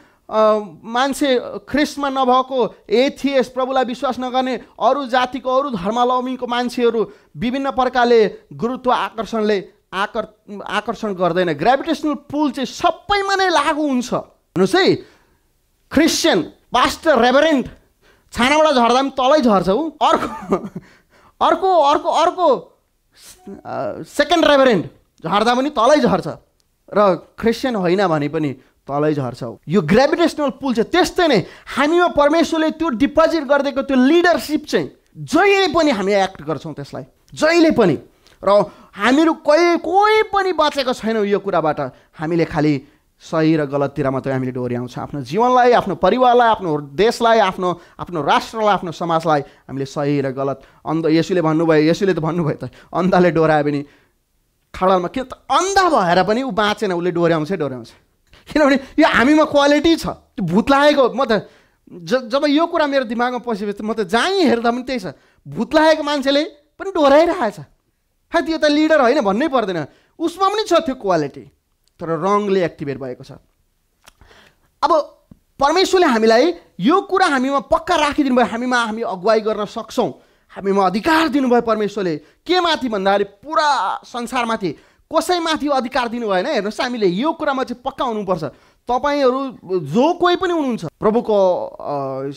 मान्छे ख्रिस्टमा नभएको एथिएस प्रभुलाई विश्वास नगर्ने अरू जातिको अरू धर्मावलम्बीको मान्छेहरू विभिन्न प्रकारले गुरुत्व आकर्षणले आकर् आकर्षण गर्दैन ग्राभिटेसनल पुल चाहिँ सबैमा नै लागु हुन्छ हेर्नुहोस् है क्रिस्चियन पास्टर रेभरेन्ट छानाबाट झर्दा पनि तलै झर्छ ऊ अर्को अर्को अर्को अर्को सेकेन्ड रेभरेन्ट झर्दा पनि तलै झर्छ र क्रिस्चियन होइन भने पनि तलै झर्छौ यो ग्रेभिटेसनल पुल चाहिँ त्यस्तै नै हामीमा परमेश्वरले त्यो डिपोजिट गरिदिएको त्यो लिडरसिप चाहिँ जहिले पनि हामी एक्ट गर्छौँ त्यसलाई जहिले पनि र हामीहरू कोही कोही पनि बाँचेको छैनौँ यो कुराबाट हामीले खालि सही र गलततिर मात्रै हामीले डोर्याउँछ आफ्नो जीवनलाई आफ्नो परिवारलाई आफ्नो देशलाई आफ्नो आफ्नो राष्ट्रलाई आफ्नो समाजलाई हामीले सही र गलत अन्ध यसुले भन्नुभयो यसुले त भन्नुभयो त अन्धाले डोरायो भने खडालमा किन त अन्धा भएर पनि ऊ बाँचेन उसले डोर्याउँछ डोर्याउँछ किनभने यो हामीमा क्वालिटी छ त्यो भूत लागेको म त ज जब यो कुरा मेरो दिमागमा पसेपछि म त जहीँ हेर्दा पनि त्यही छ भूत लागेको मान्छेले पनि डोराइरहेछ है त्यो त लिडर होइन भन्नै पर्दैन उसमा पनि छ त्यो क्वालिटी तर रङले एक्टिभेट भएको छ अब परमेश्वरले हामीलाई यो कुरा हामीमा पक्का राखिदिनु भयो हामीमा हामी अगुवाई गर्न सक्छौँ हामीमा अधिकार दिनुभयो परमेश्वरले के माथि भन्दाखेरि पुरा संसारमाथि कसैमाथि अधिकार दिनु भएन हेर्नुहोस् हामीले यो कुरामा चाहिँ पक्का हुनुपर्छ तपाईँहरू जो कोही पनि हुनुहुन्छ प्रभुको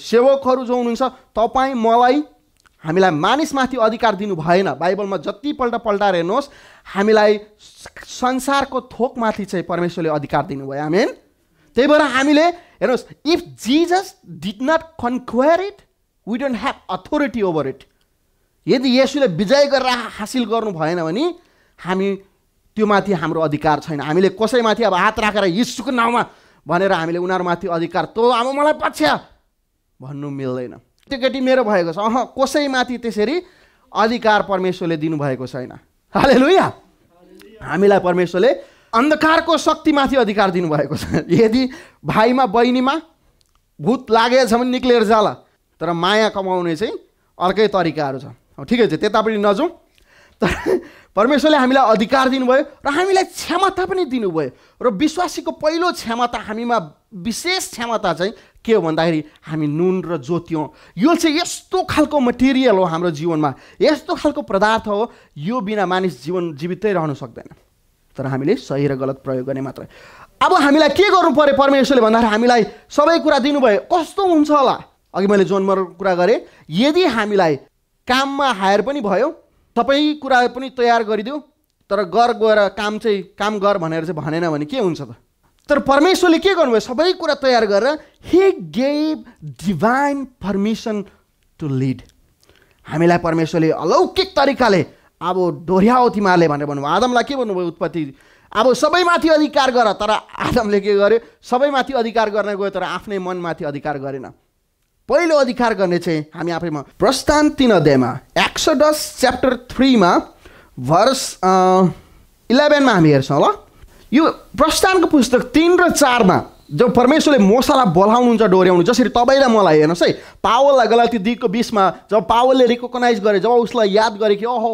सेवकहरू जो हुनुहुन्छ तपाईँ मलाई हामीलाई मानिसमाथि अधिकार दिनु भएन बाइबलमा जतिपल्ट पल्टाएर हेर्नुहोस् हामीलाई संसारको थोकमाथि चाहिँ परमेश्वरले अधिकार दिनुभयो आमेन त्यही भएर हामीले हेर्नुहोस् if Jesus did not conquer it we don't have authority over it यदि यसुले विजय गरेर हासिल गर्नु भएन भने हामी त्यो माथि हाम्रो अधिकार छैन हामीले कसैमाथि अब हात राखेर यीशुको नाउँमा भनेर हामीले उनीहरूमाथि अधिकार तँ अब मलाई पछ्या भन्नु मिल्दैन केटी मेरो भएको छ अह कसैमाथि त्यसरी अधिकार परमेश्वरले दिनुभएको छैन हाले लुया हामीलाई परमेश्वरले अन्धकारको शक्तिमाथि अधिकार दिनुभएको छ यदि भाइमा बहिनीमा भूत लागेछ भने निक्लेर जाला तर माया कमाउने चाहिँ अर्कै तरिकाहरू छ ठिकै छ त्यतापट्टि नजाउँ तर परमेश्वरले हामीलाई अधिकार दिनुभयो र हामीलाई क्षमता पनि दिनुभयो र विश्वासीको पहिलो क्षमता हामीमा विशेष क्षमता चाहिँ के हो भन्दाखेरि हामी नुन र ज्योति यो चाहिँ यस्तो खालको मटेरियल हो हाम्रो जीवनमा यस्तो खालको पदार्थ हो यो बिना मानिस जीवन जीवितै रहन सक्दैन तर हामीले सही र गलत प्रयोग गर्ने मात्र अब हामीलाई के गर्नु पऱ्यो परमेश्वरले भन्दाखेरि हामीलाई सबै कुरा दिनुभयो कस्तो हुन्छ होला अघि मैले जोनमर कुरा गरेँ यदि हामीलाई काममा हायर पनि भयो सबै कुरा पनि तयार गरिदिउँ तर गर गएर काम चाहिँ काम गर भनेर चाहिँ भनेन भने के हुन्छ त तर परमेश्वरले के गर्नुभयो सबै कुरा तयार गरेर he gave divine permission to lead हामीलाई परमेश्वरले अलौकिक तरिकाले अब डोर्याओ तिमीहरूले भनेर भन्नुभयो आदमलाई के भन्नुभयो उत्पत्ति अब सबैमाथि अधिकार गर तर आदमले के गर्यो सबैमाथि अधिकार गर्न गयो तर आफ्नै मनमाथि अधिकार गरेन पहिलो अधिकार गर्ने चाहिँ हामी आफैमा प्रस्थान तिन अध्यायमा एक्सोडस च्याप्टर थ्रीमा भर्स इलेभेनमा हामी हेर्छौँ ल यो प्रस्थानको पुस्तक तिन र चारमा जब परमेश्वरले मोसालाई बोलाउनुहुन्छ डोर्याउनु जसरी तपाईँ मलाई हेर्नुहोस् है पावललाई गलती दिएको बिचमा जब पावलले रिकगनाइज गरे जब उसलाई याद गरे कि ओहो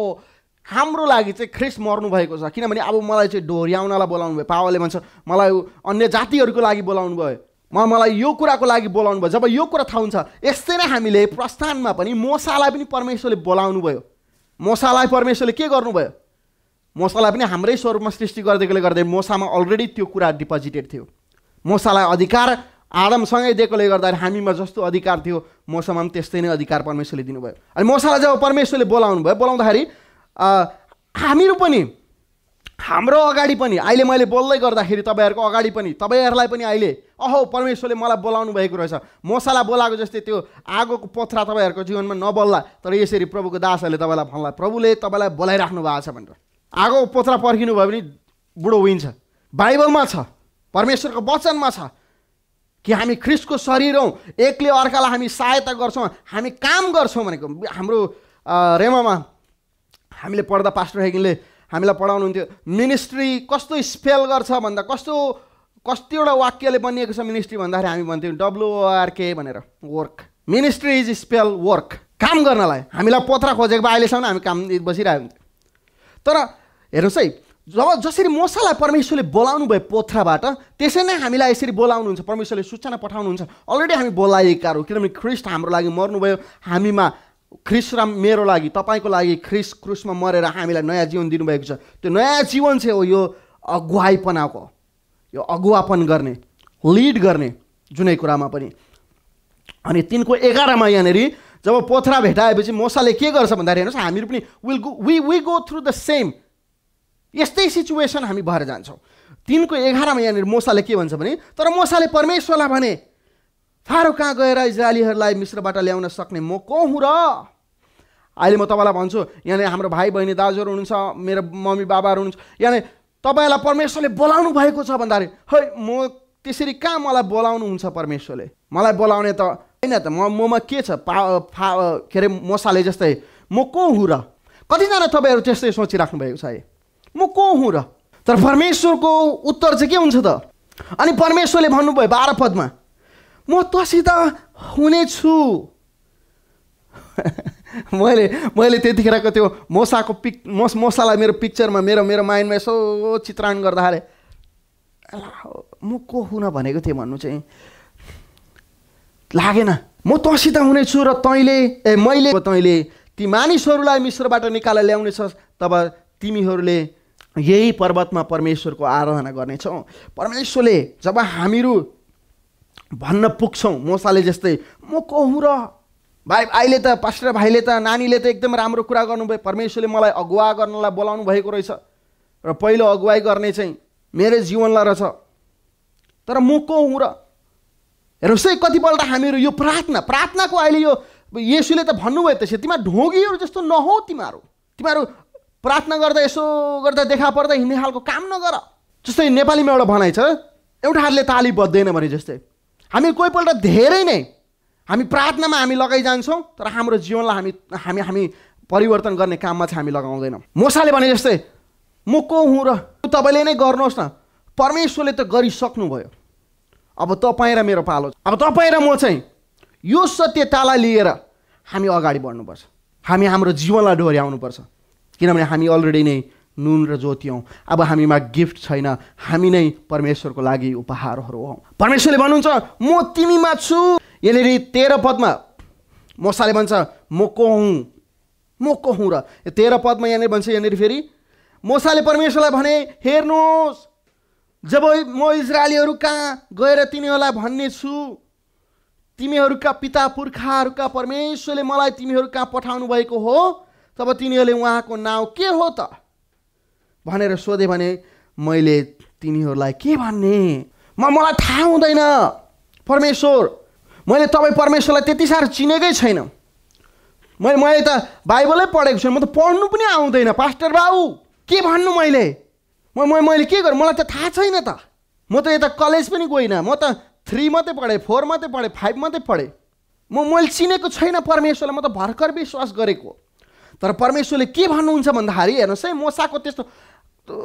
हाम्रो लागि चाहिँ ख्रिस मर्नुभएको छ किनभने अब मलाई चाहिँ डोर्याउनलाई बोलाउनु भयो पावलले भन्छ मलाई अन्य जातिहरूको लागि बोलाउनु भयो म मलाई यो कुराको लागि बोलाउनु भयो जब यो कुरा थाहा हुन्छ यस्तै नै हामीले प्रस्थानमा पनि मोसालाई पनि परमेश्वरले बोलाउनु भयो मोसालाई परमेश्वरले के गर्नुभयो मोसालाई पनि हाम्रै स्वरूपमा सृष्टि गरिदिएकोले गर्दै मोसामा अलरेडी त्यो कुरा डिपोजिटेड थियो मोसालाई अधिकार आदमसँगै दिएकोले गर्दाखेरि हामीमा जस्तो अधिकार थियो मोसामा पनि त्यस्तै नै अधिकार परमेश्वरले दिनुभयो अनि मोसालाई जब परमेश्वरले बोलाउनु भयो बोलाउँदाखेरि हामीहरू पनि हाम्रो अगाडि पनि अहिले मैले बोल्दै गर्दाखेरि तपाईँहरूको अगाडि पनि तपाईँहरूलाई पनि अहिले अहो परमेश्वरले मलाई बोलाउनु भएको रहेछ मसाला बोलाएको जस्तै त्यो आगोको पथरा तपाईँहरूको जीवनमा नबोल्ला तर यसरी प्रभुको दासहरूले तपाईँलाई भन्ला प्रभुले तपाईँलाई बोलाइराख्नु भएको छ भनेर आगो पोथ्रा पर्खिनु भयो भने बुढो उइन्छ बाइबलमा छ परमेश्वरको वचनमा छ कि हामी ख्रिस्टको शरीर हौँ एकले अर्कालाई हामी सहायता गर्छौँ हामी काम गर्छौँ भनेको हाम्रो रेमामा हामीले पढ्दा पास्टर हेगिनले हामीलाई पढाउनु हुन्थ्यो मिनिस्ट्री कस्तो स्पेल गर्छ भन्दा कस्तो कस्तो वाक्यले बनिएको छ मिनिस्ट्री भन्दाखेरि हामी भन्थ्यौँ डब्लुओआरके भनेर work ministry is spell work काम गर्नलाई हामीलाई पोथ्रा खोजेको भए अहिलेसम्म हामी काम बसिरहेको हुन्थ्यौँ तर हेर्नुहोस् है जब जसरी मसालाई परमेश्वरले बोलाउनु भयो पोथ्राबाट त्यसै नै हामीलाई यसरी बोलाउनुहुन्छ परमेश्वरले सूचना पठाउनुहुन्छ अलरेडी हामी बोलाइएकाहरू किनभने ख्रिस्ट हाम्रो लागि मर्नुभयो हामीमा ख्रिस र मेरो लागि तपाईँको लागि ख्रिस क्रुसमा मरेर हामीलाई नयाँ जीवन दिनुभएको छ त्यो नयाँ जीवन चाहिँ हो यो अगुवाइपनाको यो अगुवापन गर्ने लिड गर्ने जुनै कुरामा पनि अनि तिनको एघारमा यहाँनिर जब पोथ्रा भेटाएपछि मसाले के गर्छ भन्दाखेरि हेर्नुहोस् हामीहरू पनि will go we we go through the same यस्तै सिचुएसन हामी भएर जान्छौँ तिनको एघारमा यहाँनिर मोसाले के भन्छ भने तर मोसाले परमेश्वरलाई भने फारो कहाँ गएर इजरायलीहरूलाई मिश्रबाट ल्याउन सक्ने म को हुँ र अहिले म तपाईँलाई भन्छु यहाँनिर हाम्रो भाइ बहिनी दाजुहरू हुनुहुन्छ मेरो मम्मी बाबाहरू हुनुहुन्छ यहाँनिर तपाईँलाई परमेश्वरले बोलाउनु भएको छ भन्दाखेरि है म त्यसरी कहाँ मलाई बोलाउनु हुन्छ परमेश्वरले मलाई बोलाउने त होइन त म ममा के छ पा फा के अरे मसाले जस्तै म को हुँ र कतिजना तपाईँहरू त्यस्तै सोचिराख्नु भएको छ है म को हुँ र तर परमेश्वरको उत्तर चाहिँ के हुन्छ त अनि परमेश्वरले भन्नुभयो बाह्र पदमा म तसित हुनेछु [LAUGHS] मैले मैले त्यतिखेरको त्यो मोसाको पिक मोस मोसालाई मेरो पिक्चरमा मेरो मेरो माइन्डमा यसो चित्रण गर्दाखेरि म को हुन भनेको थिएँ भन्नु चाहिँ लागेन म तसित हुनेछु र तैँले ए मैले तैँले ती मानिसहरूलाई मिश्रबाट निकालेर ल्याउनेछस् तब तिमीहरूले यही पर्वतमा परमेश्वरको आराधना गर्नेछौँ परमेश्वरले जब हामीहरू भन्न पुग्छौँ मोसाले जस्तै म को हुँ र भाइ अहिले त पास्टर भाइले त नानीले त एकदम राम्रो कुरा गर्नुभयो परमेश्वरले मलाई अगुवा गर्नलाई बोलाउनु भएको रहेछ र पहिलो अगुवाई गर्ने चाहिँ मेरो जीवनलाई रहेछ तर म को हुँ र हेर्नुहोस् है कतिपल्ट हामीहरू यो प्रार्थना प्रार्थनाको अहिले यो येसुले त भन्नुभयो त्यसै तिमीहरू ढोगीहरू जस्तो नहौ तिमीहरू तिमीहरू प्रार्थना गर्दा यसो गर्दा देखा पर्दा हिँड्ने खालको काम नगर जस्तै नेपालीमा एउटा भनाइ छ एउटा हातले ताली बज्दैन भने जस्तै हामी कोहीपल्ट धेरै नै हामी प्रार्थनामा हामी लगाइजान्छौँ तर हाम्रो जीवनलाई हामी हामी हामी परिवर्तन गर्ने काममा चाहिँ हामी लगाउँदैनौँ मोसाले भने जस्तै म को हुँ र तपाईँले नै गर्नुहोस् न परमेश्वरले त गरिसक्नुभयो अब तपाईँ र मेरो पालो अब तपाईँ र म चाहिँ यो सत्यतालाई लिएर हामी अगाडि बढ्नुपर्छ हामी हाम्रो जीवनलाई डोर्याउनुपर्छ किनभने हामी अलरेडी नै नुन र ज्योत्यौँ अब हामीमा गिफ्ट छैन हामी नै परमेश्वरको लागि उपहारहरू हौँ परमेश्वरले भन्नुहुन्छ म तिमीमा छु यहाँनिर तेह्र पदमा मसाले भन्छ म को हुँ म को हुँ र तेह्र पदमा यहाँनिर भन्छ यहाँनिर फेरि मसाले परमेश्वरलाई भने हेर्नुहोस् जब म इजरायलीहरू कहाँ गएर तिनीहरूलाई भन्ने छु तिमीहरूका पिता पुर्खाहरूका परमेश्वरले मलाई तिमीहरू कहाँ पठाउनु भएको हो तब तिनीहरूले उहाँको नाउँ के हो त भनेर सोधेँ भने मैले तिनीहरूलाई के भन्ने म मलाई थाहा हुँदैन परमेश्वर मैले तपाईँ परमेश्वरलाई त्यति साह्रो चिनेकै छैन मैले मैले त बाइबलै पढेको छु म त पढ्नु पनि आउँदैन पास्टर बाबु के भन्नु मैले म मैले के गर्नु मलाई त थाहा छैन त म त यता कलेज पनि गइनँ म त थ्री मात्रै पढेँ फोर मात्रै पढेँ फाइभ मात्रै पढेँ म मैले चिनेको छैन परमेश्वरलाई म त भर्खर विश्वास गरेको तर परमेश्वरले के भन्नुहुन्छ भन्दाखेरि हेर्नुहोस् है मसाको त्यस्तो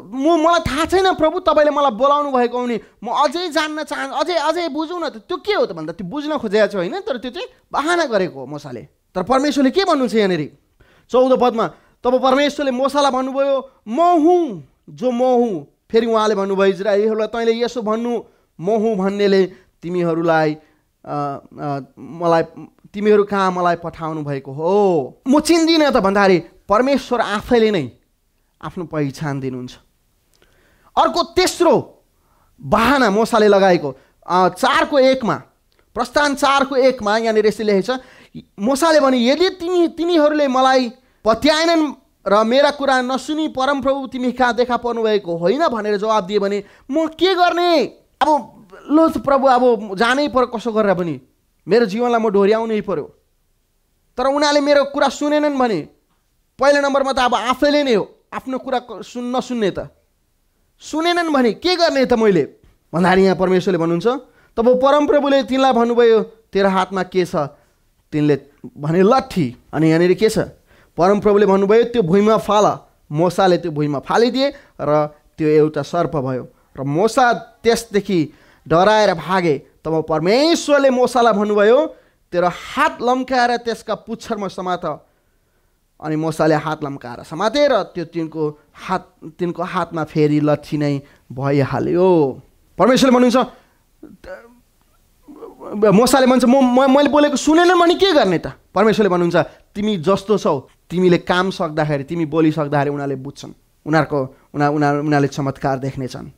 म मलाई थाहा छैन प्रभु तपाईँले मलाई बोलाउनु भएको हो नि म अझै जान्न चाहन्छु अझै अझै बुझौँ न त त्यो के हो त भन्दा त्यो बुझ्न खोजेको छ होइन तर त्यो चाहिँ बहाना गरेको हो मसाले तर परमेश्वरले के भन्नुहुन्छ यहाँनिर चौध पदमा तब परमेश्वरले मोसालाई भन्नुभयो म हुँ जो म हुँ फेरि उहाँले भन्नुभयो इजरायलीहरूलाई तैँले यसो भन्नु म हुँ भन्नेले तिमीहरूलाई मलाई तिमीहरू कहाँ मलाई पठाउनु भएको हो म चिन्दिनँ त भन्दाखेरि परमेश्वर आफैले नै आफ्नो पहिचान दिनुहुन्छ अर्को तेस्रो बाहना मोसाले लगाएको चारको एकमा प्रस्थान चारको एकमा यहाँनिर यसरी लेखेको छ मोसाले भने यदि तिमी तिनीहरूले मलाई पत्याएनन् र मेरा कुरा नसुनी परमप्रभु तिमी कहाँ देखा पर्नुभएको होइन भनेर जवाब दिए भने म के गर्ने अब लो प्रभु अब जानै पर कसो गरेर पनि मेरो जीवनलाई म डोर्याउनै पऱ्यो तर उनीहरूले मेरो कुरा सुनेनन् भने पहिलो नम्बरमा त अब आफैले नै हो आफ्नो कुरा सुन् नसुन्ने त सुनेनन् भने के गर्ने त मैले भन्दाखेरि यहाँ परमेश्वरले भन्नुहुन्छ तब परमप्रभुले तिनलाई भन्नुभयो तेरो हातमा के छ तिनले भने लट्ठी अनि यहाँनिर के छ परमप्रभुले भन्नुभयो त्यो भुइँमा फाल मोसाले त्यो भुइँमा फालिदिए र त्यो एउटा सर्प भयो र मोसा त्यसदेखि डराएर भागे तब परमेश्वरले मोसालाई भन्नुभयो तेरो हात लम्काएर त्यसका पुच्छरमा समात अनि मोसाले हात लम्काएर समातेर त्यो तिनको हात तिनको हातमा फेरि लट्ठी नै भइहाल्यो परमेश्वरले भन्नुहुन्छ मोसाले भन्छ म मैले बोलेको सुनेन भने के गर्ने त परमेश्वरले भन्नुहुन्छ तिमी जस्तो छौ तिमीले काम सक्दाखेरि तिमी बोलिसक्दाखेरि उनीहरूले बुझ्छन् उनीहरूको उनीहरू उनीहरूले चमत्कार देख्नेछन्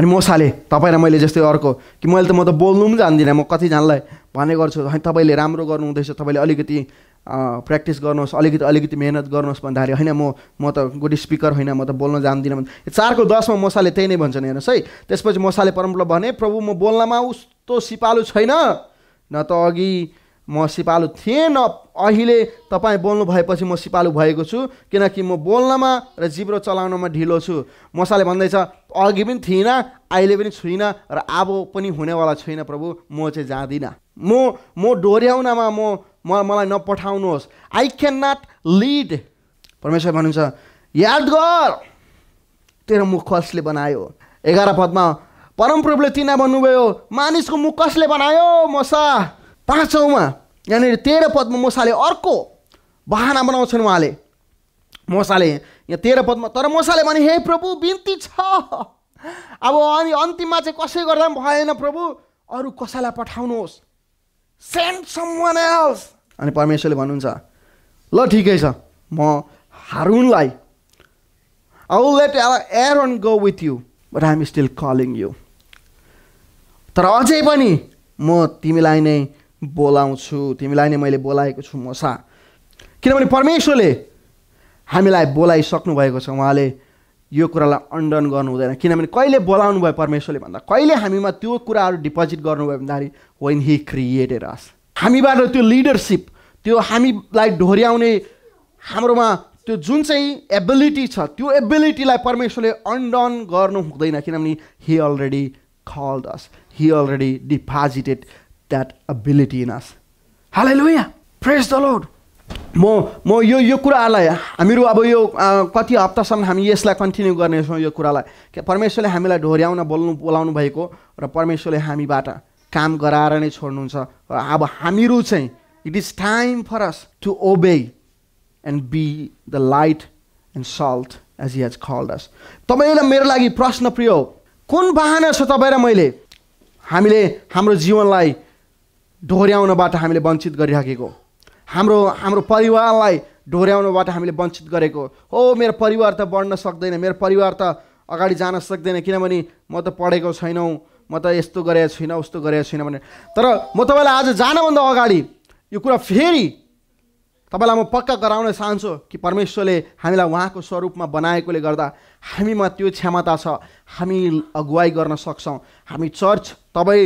अनि मसाले तपाईँ र मैले जस्तै अर्को कि मैले त म त बोल्नु पनि जान्दिनँ म कतिजनालाई भने गर्छु होइन तपाईँले राम्रो गर्नुहुँदैछ तपाईँले अलिकति प्र्याक्टिस गर्नुहोस् अलिकति अलिकति मेहनत गर्नुहोस् भन्दाखेरि होइन म म त गुड स्पिकर होइन म त बोल्न जान्दिनँ भने चारको दसमा मसाले त्यही नै भन्छन् हेर्नुहोस् है त्यसपछि मसाले परम्परा भने प्रभु म बोल्नमा उस्तो सिपालु छैन न त अघि म सिपालु थिएँ न अहिले तपाईँ बोल्नु भएपछि म सिपालु भएको छु किनकि म बोल्नमा र जिब्रो चलाउनमा ढिलो छु मसाले भन्दैछ अघि पनि थिइनँ अहिले पनि छुइनँ र अब पनि हुनेवाला छुइनँ प्रभु म चाहिँ जाँदिनँ म म डोर्याउनमा म म मलाई नपठाउनुहोस् आई क्यान नट लिड परमेश्वर भन्नुहुन्छ याद गर तेरो मुख कसले बनायो एघार पदमा परमप्रभुले तिना भन्नुभयो मानिसको मुख कसले बनायो मसा पाँचौँमा यहाँनिर तेह्र पदमा मसाले अर्को बहाना बनाउँछन् उहाँले मसाले यहाँ तेह्र पदमा तर मसाले भने हे प्रभु बिन्ती छ अब अनि अन्तिममा चाहिँ कसै गर्दा पनि भएन प्रभु अरू कसैलाई पठाउनुहोस् सेन्ड समवान एल्स अनि परमेश्वरले भन्नुहुन्छ ल ठिकै छ म हारुनलाई आउ let Aaron go with you but I'm still calling you तर अझै पनि म तिमीलाई नै बोलाउँछु तिमीलाई नै मैले बोलाएको छु मसा किनभने परमेश्वरले हामीलाई बोलाइसक्नु भएको छ उहाँले यो कुरालाई अन्डन गर्नु हुँदैन किनभने कहिले बोलाउनु भयो परमेश्वरले भन्दा कहिले हामीमा त्यो कुराहरू डिपोजिट गर्नुभयो भन्दाखेरि वेन हि क्रिएटेड अस हामीबाट त्यो लिडरसिप त्यो हामीलाई ढोर्याउने हाम्रोमा त्यो जुन चाहिँ एबिलिटी छ त्यो एबिलिटीलाई परमेश्वरले अन्डन गर्नु हुँदैन किनभने हि अलरेडी खल this he already deposited that that ability in us. यहाँ फ्रेस द लोड म म यो यो कुरालाई हामीहरू अब यो कति हप्तासम्म हामी यसलाई कन्टिन्यू गर्नेछौँ यो कुरालाई परमेश्वरले हामीलाई ढोर्याउन बोल्नु बोलाउनु भएको र परमेश्वरले हामीबाट काम गराएर नै छोड्नुहुन्छ र अब हामीहरू चाहिँ it is time for us to obey and be the light and salt as he has called us तपाईँले मेरो लागि प्रश्न प्रिय हो कुन बाहना छ तपाईँ र मैले हामीले हाम्रो जीवनलाई ढोर्याउनबाट हामीले वञ्चित गरिराखेको हाम्रो हाम्रो परिवारलाई ढोर्याउनबाट हामीले वञ्चित गरेको हो मेरो परिवार त बढ्न सक्दैन मेरो परिवार त अगाडि जान सक्दैन किनभने म त पढेको छैनौ म त यस्तो गरेको छुइनँ उस्तो गरेको छुइनँ भने तर म तपाईँलाई आज जानभन्दा अगाडि यो कुरा फेरि तपाईँलाई म पक्का गराउन चाहन्छु कि परमेश्वरले हामीलाई उहाँको स्वरूपमा बनाएकोले गर्दा हामीमा त्यो क्षमता छ हामी अगुवाई गर्न सक्छौँ हामी चर्च तपाईँ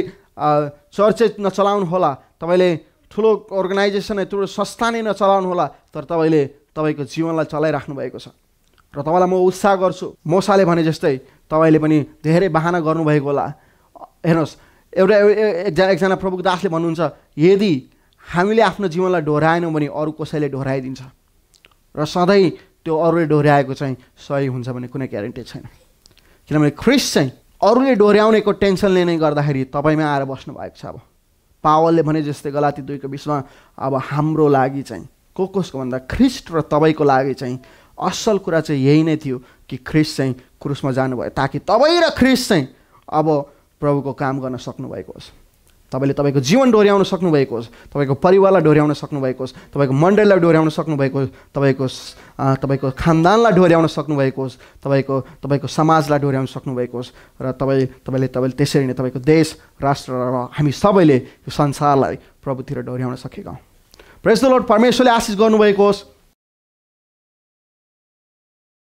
चर्चै नचलाउनु होला तपाईँले ठुलो अर्गनाइजेसन यत्रो संस्था नै होला तर तपाईँले तपाईँको जीवनलाई चलाइराख्नु भएको छ र तपाईँलाई म उत्साह गर्छु मोसाले भने जस्तै तपाईँले पनि धेरै बाहना गर्नुभएको होला हेर्नुहोस् एउटा एकजना एकजना प्रमुख दासले भन्नुहुन्छ यदि हामीले आफ्नो जीवनलाई डोहोऱ्याएनौँ भने अरू कसैले डोहोऱ्याइदिन्छ र सधैँ त्यो अरूले डोर्याएको चाहिँ सही हुन्छ भने कुनै ग्यारेन्टी छैन किनभने ख्रिस चाहिँ अरूले डोहोऱ्याउनेको टेन्सनले नै गर्दाखेरि तपाईँमै आएर बस्नु भएको छ अब पावलले भने जस्तै गलाती दुईको बिचमा अब हाम्रो लागि चाहिँ को कसको भन्दा ख्रिस्ट र तपाईँको लागि चाहिँ असल कुरा चाहिँ यही नै थियो कि ख्रिस्ट चाहिँ क्रुसमा जानुभयो ताकि तपाईँ र ख्रिस्ट चाहिँ अब प्रभुको काम गर्न सक्नुभएको होस् तपाईँले तपाईँको जीवन डोर्याउन सक्नुभएको होस् तपाईँको परिवारलाई डोर्याउन सक्नुभएको होस् तपाईँको मण्डललाई डोर्याउन सक्नुभएको होस् तपाईँको तपाईँको खानदानलाई डोर्याउन सक्नुभएको होस् तपाईँको तपाईँको समाजलाई डोर्याउन सक्नुभएको होस् र तपाईँ तपाईँले तपाईँले त्यसरी नै तपाईँको देश राष्ट्र र हामी सबैले यो संसारलाई प्रभुतिर डोर्याउन सकेका हौँ प्रेस द लोड परमेश्वरले आशिष गर्नुभएको होस्